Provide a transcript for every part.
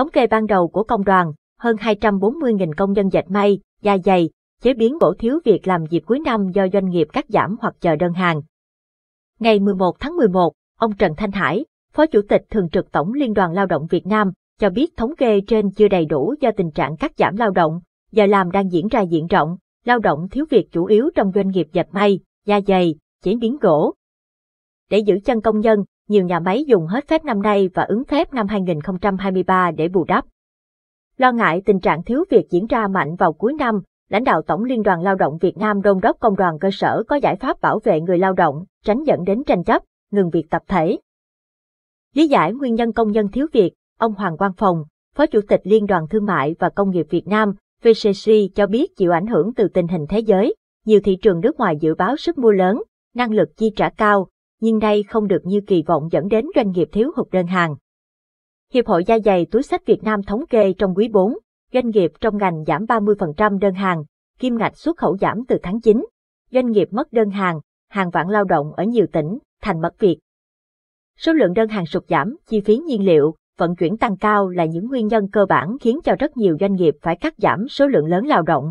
Thống kê ban đầu của công đoàn, hơn 240.000 công nhân dệt may, da dày, chế biến gỗ thiếu việc làm dịp cuối năm do doanh nghiệp cắt giảm hoặc chờ đơn hàng. Ngày 11 tháng 11, ông Trần Thanh Hải, Phó Chủ tịch Thường trực Tổng Liên đoàn Lao động Việt Nam, cho biết thống kê trên chưa đầy đủ do tình trạng cắt giảm lao động, giờ làm đang diễn ra diện rộng, lao động thiếu việc chủ yếu trong doanh nghiệp dệt may, da dày, chế biến gỗ. Để giữ chân công nhân, nhiều nhà máy dùng hết phép năm nay và ứng phép năm 2023 để bù đắp. Lo ngại tình trạng thiếu việc diễn ra mạnh vào cuối năm, lãnh đạo Tổng Liên đoàn Lao động Việt Nam đôn đốc công đoàn cơ sở có giải pháp bảo vệ người lao động, tránh dẫn đến tranh chấp, ngừng việc tập thể. Lý giải nguyên nhân công nhân thiếu việc, ông Hoàng Quang Phòng, Phó Chủ tịch Liên đoàn Thương mại và Công nghiệp Việt Nam, VCC cho biết chịu ảnh hưởng từ tình hình thế giới, nhiều thị trường nước ngoài dự báo sức mua lớn, năng lực chi trả cao, nhưng đây không được như kỳ vọng dẫn đến doanh nghiệp thiếu hụt đơn hàng. Hiệp hội da dày túi sách Việt Nam thống kê trong quý 4, doanh nghiệp trong ngành giảm 30% đơn hàng, kim ngạch xuất khẩu giảm từ tháng 9, doanh nghiệp mất đơn hàng, hàng vạn lao động ở nhiều tỉnh, thành mất việc. Số lượng đơn hàng sụt giảm, chi phí nhiên liệu, vận chuyển tăng cao là những nguyên nhân cơ bản khiến cho rất nhiều doanh nghiệp phải cắt giảm số lượng lớn lao động.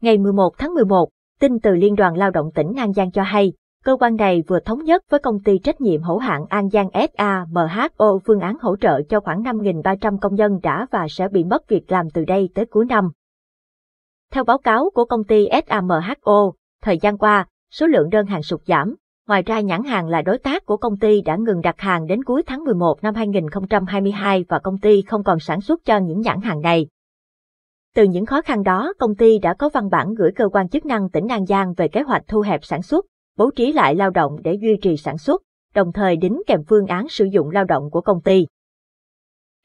Ngày 11 tháng 11, tin từ Liên đoàn Lao động tỉnh An Giang cho hay, Cơ quan này vừa thống nhất với công ty trách nhiệm hữu hạn An Giang SAMHO phương án hỗ trợ cho khoảng 5.300 công nhân đã và sẽ bị mất việc làm từ đây tới cuối năm. Theo báo cáo của công ty SAMHO, thời gian qua, số lượng đơn hàng sụt giảm. Ngoài ra nhãn hàng là đối tác của công ty đã ngừng đặt hàng đến cuối tháng 11 năm 2022 và công ty không còn sản xuất cho những nhãn hàng này. Từ những khó khăn đó, công ty đã có văn bản gửi cơ quan chức năng tỉnh An Giang về kế hoạch thu hẹp sản xuất, bố trí lại lao động để duy trì sản xuất, đồng thời đính kèm phương án sử dụng lao động của công ty.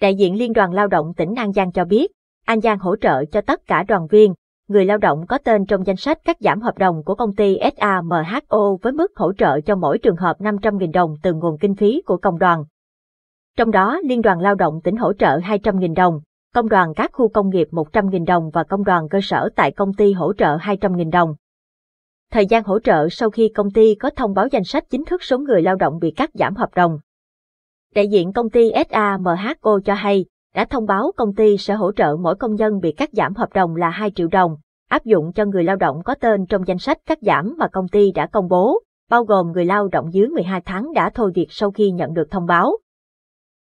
Đại diện Liên đoàn Lao động tỉnh An Giang cho biết, An Giang hỗ trợ cho tất cả đoàn viên, người lao động có tên trong danh sách cắt giảm hợp đồng của công ty SAMHO với mức hỗ trợ cho mỗi trường hợp 500.000 đồng từ nguồn kinh phí của công đoàn. Trong đó, Liên đoàn Lao động tỉnh hỗ trợ 200.000 đồng, công đoàn các khu công nghiệp 100.000 đồng và công đoàn cơ sở tại công ty hỗ trợ 200.000 đồng. Thời gian hỗ trợ sau khi công ty có thông báo danh sách chính thức số người lao động bị cắt giảm hợp đồng. Đại diện công ty SAMHO cho hay, đã thông báo công ty sẽ hỗ trợ mỗi công nhân bị cắt giảm hợp đồng là 2 triệu đồng, áp dụng cho người lao động có tên trong danh sách cắt giảm mà công ty đã công bố, bao gồm người lao động dưới 12 tháng đã thôi việc sau khi nhận được thông báo.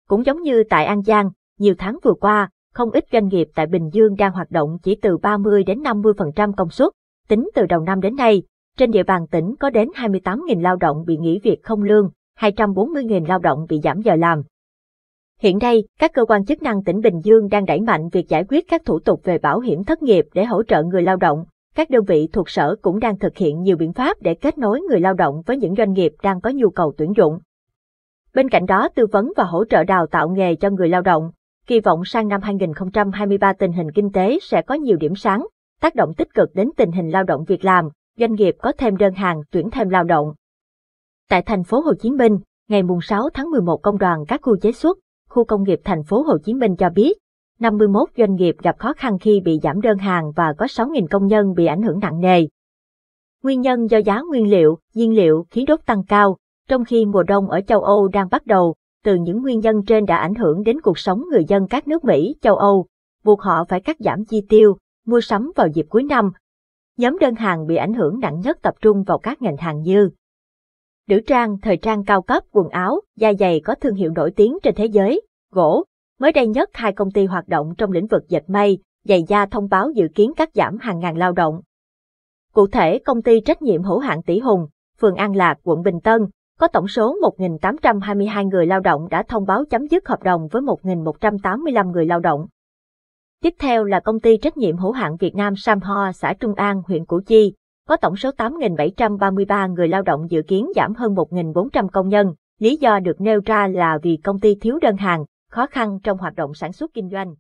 Cũng giống như tại An Giang, nhiều tháng vừa qua, không ít doanh nghiệp tại Bình Dương đang hoạt động chỉ từ 30 đến 50% công suất, tính từ đầu năm đến nay, trên địa bàn tỉnh có đến 28.000 lao động bị nghỉ việc không lương, 240.000 lao động bị giảm giờ làm. Hiện nay, các cơ quan chức năng tỉnh Bình Dương đang đẩy mạnh việc giải quyết các thủ tục về bảo hiểm thất nghiệp để hỗ trợ người lao động. Các đơn vị thuộc sở cũng đang thực hiện nhiều biện pháp để kết nối người lao động với những doanh nghiệp đang có nhu cầu tuyển dụng. Bên cạnh đó, tư vấn và hỗ trợ đào tạo nghề cho người lao động. Kỳ vọng sang năm 2023 tình hình kinh tế sẽ có nhiều điểm sáng, tác động tích cực đến tình hình lao động việc làm, doanh nghiệp có thêm đơn hàng tuyển thêm lao động. Tại thành phố Hồ Chí Minh, ngày 6 tháng 11 công đoàn các khu chế xuất, khu công nghiệp thành phố Hồ Chí Minh cho biết, 51 doanh nghiệp gặp khó khăn khi bị giảm đơn hàng và có 6.000 công nhân bị ảnh hưởng nặng nề. Nguyên nhân do giá nguyên liệu, nhiên liệu, khí đốt tăng cao, trong khi mùa đông ở châu Âu đang bắt đầu, từ những nguyên nhân trên đã ảnh hưởng đến cuộc sống người dân các nước Mỹ, châu Âu, buộc họ phải cắt giảm chi tiêu, mua sắm vào dịp cuối năm nhóm đơn hàng bị ảnh hưởng nặng nhất tập trung vào các ngành hàng như nữ trang, thời trang cao cấp, quần áo, da giày có thương hiệu nổi tiếng trên thế giới, gỗ. Mới đây nhất, hai công ty hoạt động trong lĩnh vực dệt may, giày da thông báo dự kiến cắt giảm hàng ngàn lao động. Cụ thể, công ty trách nhiệm hữu hạn Tỷ Hùng, phường An Lạc, quận Bình Tân, có tổng số 1.822 người lao động đã thông báo chấm dứt hợp đồng với 1.185 người lao động. Tiếp theo là công ty trách nhiệm hữu hạn Việt Nam Samho xã Trung An, huyện Củ Chi, có tổng số 8.733 người lao động dự kiến giảm hơn 1.400 công nhân. Lý do được nêu ra là vì công ty thiếu đơn hàng, khó khăn trong hoạt động sản xuất kinh doanh.